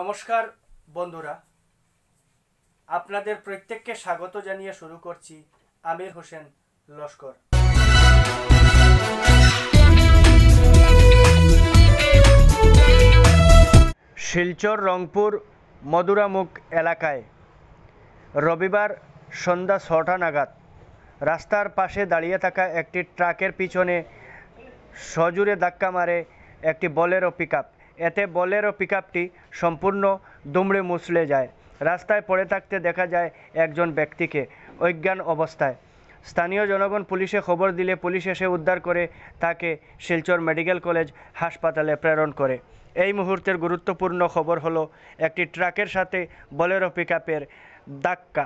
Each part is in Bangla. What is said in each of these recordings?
নমস্কার বন্ধুরা আপনাদের প্রত্যেককে স্বাগত জানিয়ে শুরু করছি আমির হোসেন লস্কর শিলচর রংপুর মদুরামুখ এলাকায় রবিবার সন্ধ্যা ছটা নাগাদ রাস্তার পাশে দাঁড়িয়ে থাকা একটি ট্রাকের পিছনে সজুরে ধাক্কা মারে একটি বলেরও পিক আপ এতে বলেরো পিকআপটি সম্পূর্ণ দুমড়ে মুচড়ে যায় রাস্তায় পড়ে থাকতে দেখা যায় একজন ব্যক্তিকে অজ্ঞান অবস্থায় স্থানীয় জনগণ পুলিশে খবর দিলে পুলিশ এসে উদ্ধার করে তাকে শিলচর মেডিকেল কলেজ হাসপাতালে প্রেরণ করে এই মুহূর্তের গুরুত্বপূর্ণ খবর হলো একটি ট্রাকের সাথে বলেরো পিকআপের ধাক্কা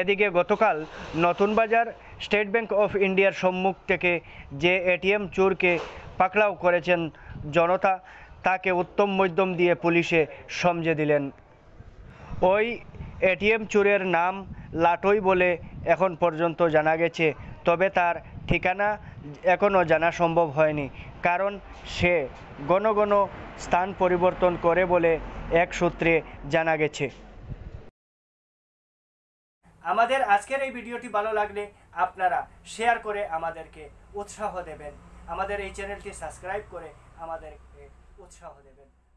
এদিকে গতকাল নতুন বাজার স্টেট ব্যাংক অফ ইন্ডিয়ার সম্মুখ থেকে যে এটিএম চোরকে পাকড়াও করেছেন জনতা তাকে উত্তম মধ্যম দিয়ে পুলিশে সমঝে দিলেন ওই এটিএম চোরের নাম লাটই বলে এখন পর্যন্ত জানা গেছে তবে তার ঠিকানা এখনও জানা সম্ভব হয়নি কারণ সে ঘন ঘন স্থান পরিবর্তন করে বলে এক সূত্রে জানা গেছে আমাদের আজকের এই ভিডিওটি ভালো লাগলে আপনারা শেয়ার করে আমাদেরকে উৎসাহ দেবেন আমাদের এই চ্যানেলটি সাবস্ক্রাইব করে আমাদেরকে উৎসাহ দেবেন